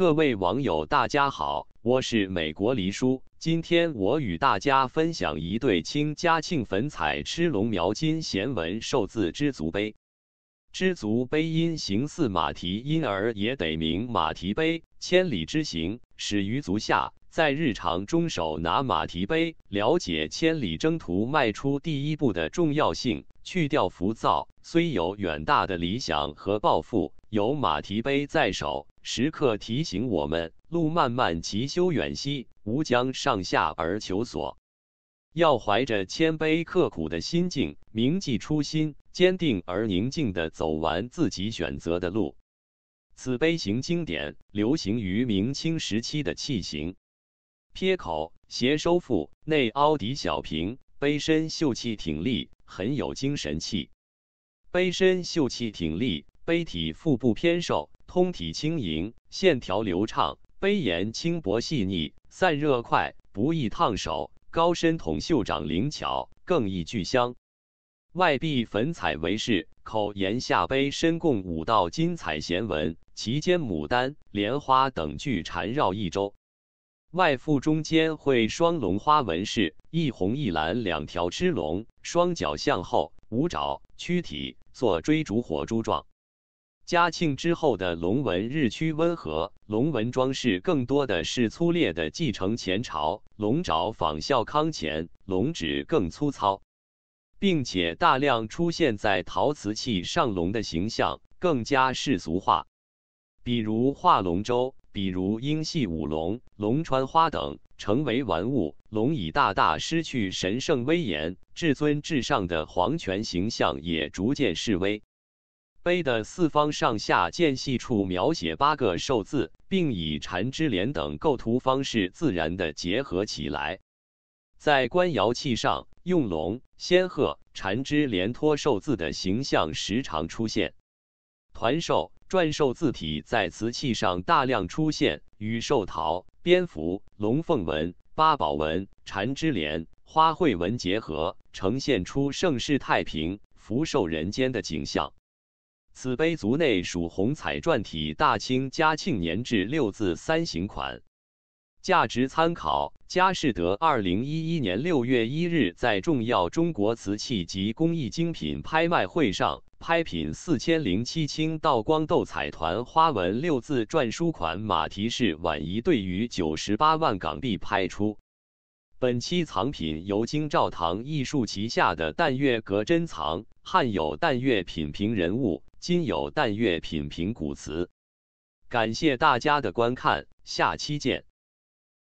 各位网友，大家好，我是美国黎叔。今天我与大家分享一对清嘉庆粉彩螭龙描金贤文寿字知足碑。知足碑因形似马蹄，因而也得名马蹄碑。千里之行，始于足下。在日常中手拿马蹄碑，了解千里征途迈出第一步的重要性。去掉浮躁，虽有远大的理想和抱负，有马蹄杯在手，时刻提醒我们：“路漫漫其修远兮，吾将上下而求索。”要怀着谦卑刻苦的心境，铭记初心，坚定而宁静地走完自己选择的路。此杯型经典，流行于明清时期的器型，撇口，斜收腹，内凹底，小平杯身秀气挺立。很有精神气，杯身秀气挺立，杯体腹部偏瘦，通体轻盈，线条流畅，杯沿轻薄细腻，散热快，不易烫手。高身筒袖长灵巧，更易聚香。外壁粉彩为饰，口沿下杯身共五道金彩弦纹，其间牡丹、莲花等具缠绕一周。外腹中间绘双龙花纹饰，一红一蓝两条螭龙，双角向后，五爪，躯体做追逐火珠状。嘉庆之后的龙纹日趋温和，龙纹装饰更多的是粗劣的继承前朝，龙爪仿效康乾，龙趾更粗糙，并且大量出现在陶瓷器上。龙的形象更加世俗化，比如画龙舟。比如鹰戏舞龙、龙穿花等成为玩物，龙已大大失去神圣威严，至尊至上的皇权形象也逐渐式微。碑的四方上下间隙处描写八个寿字，并以缠枝莲等构图方式自然的结合起来。在官窑器上，用龙、仙鹤、缠枝莲托寿字的形象时常出现。团兽、篆兽字体在瓷器上大量出现，与寿桃、蝙蝠、龙凤纹、八宝纹、缠枝莲花卉纹结合，呈现出盛世太平、福寿人间的景象。此碑足内属红彩篆体“大清嘉庆年制”六字三行款，价值参考佳士得二零一一年六月一日在重要中国瓷器及工艺精品拍卖会上。拍品四千零七清道光斗彩团花纹六字篆书款马蹄式碗一对，于九十八万港币拍出。本期藏品由京兆堂艺术旗下的淡月阁珍藏，汉有淡月品评人物，今有淡月品评古瓷。感谢大家的观看，下期见。